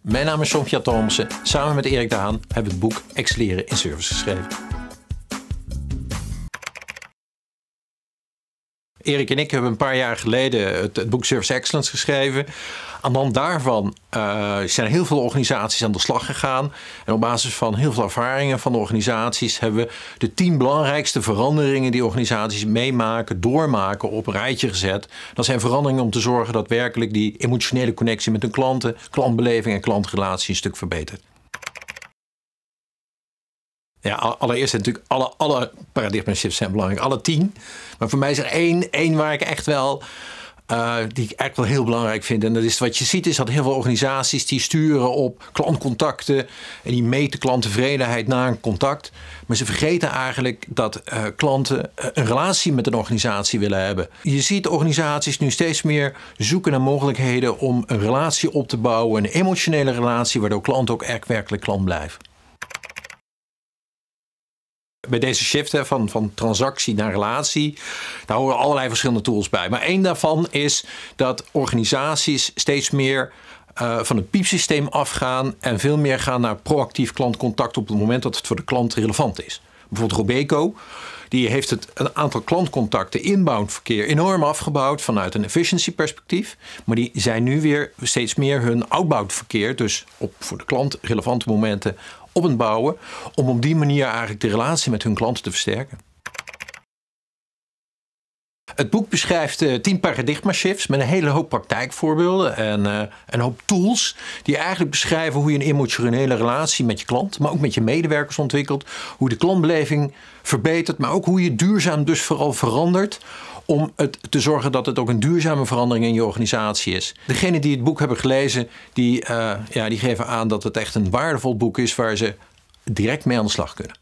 Mijn naam is Sompje Thomsen. Samen met Erik Daan hebben we het boek Excelleren in Service geschreven. Erik en ik hebben een paar jaar geleden het, boek Service Excellence geschreven. Aan de hand daarvan eh, zijn heel veel organisaties aan de slag gegaan. En op basis van heel veel ervaringen van de organisaties hebben we de tien belangrijkste veranderingen die organisaties meemaken, doormaken, op een rijtje gezet. Dat zijn veranderingen om te zorgen dat werkelijk die emotionele connectie met hun klanten, klantbeleving en klantrelatie een stuk verbetert. Ja, allereerst natuurlijk alle, alle paradigma shifts zijn belangrijk. Alle tien. Maar voor mij is er één, één waar ik echt wel... Eh, die ik eigenlijk wel heel belangrijk vind. En dat is wat je ziet, is dat heel veel organisaties die sturen op klantcontacten. En die meten klanttevredenheid na een contact. Maar ze vergeten eigenlijk dat eh, klanten eh, een relatie met een organisatie willen hebben. Je ziet organisaties nu steeds meer zoeken naar mogelijkheden om een relatie op te bouwen. Een emotionele relatie, waardoor klanten ook echt werkelijk klant blijven bij deze shift hè, van, van transactie naar relatie, daar horen allerlei verschillende tools bij. Maar één daarvan is dat organisaties steeds meer eh, van het piepsysteem afgaan en veel meer gaan naar proactief klantcontact op het moment dat het voor de klant relevant is. Bijvoorbeeld Robeco die heeft het een aantal klantcontacten, inbound verkeer, enorm afgebouwd vanuit een efficiency perspectief. Maar die zijn nu weer steeds meer hun outbound verkeer, dus op voor de klant relevante momenten, op het bouwen. Om op die manier eigenlijk de relatie met hun klanten te versterken. Het boek beschrijft uh, tien paradigma-shifts met een hele hoop praktijkvoorbeelden en eh, een hoop tools die eigenlijk beschrijven hoe je een emotionele relatie met je klant, maar ook met je medewerkers ontwikkelt, hoe de klantbeleving verbetert, maar ook hoe je duurzaam dus vooral verandert om het te zorgen dat het ook een duurzame verandering in je organisatie is. Degenen die het boek hebben gelezen, die, eh, ja, die geven aan dat het echt een waardevol boek is waar ze direct mee aan de slag kunnen.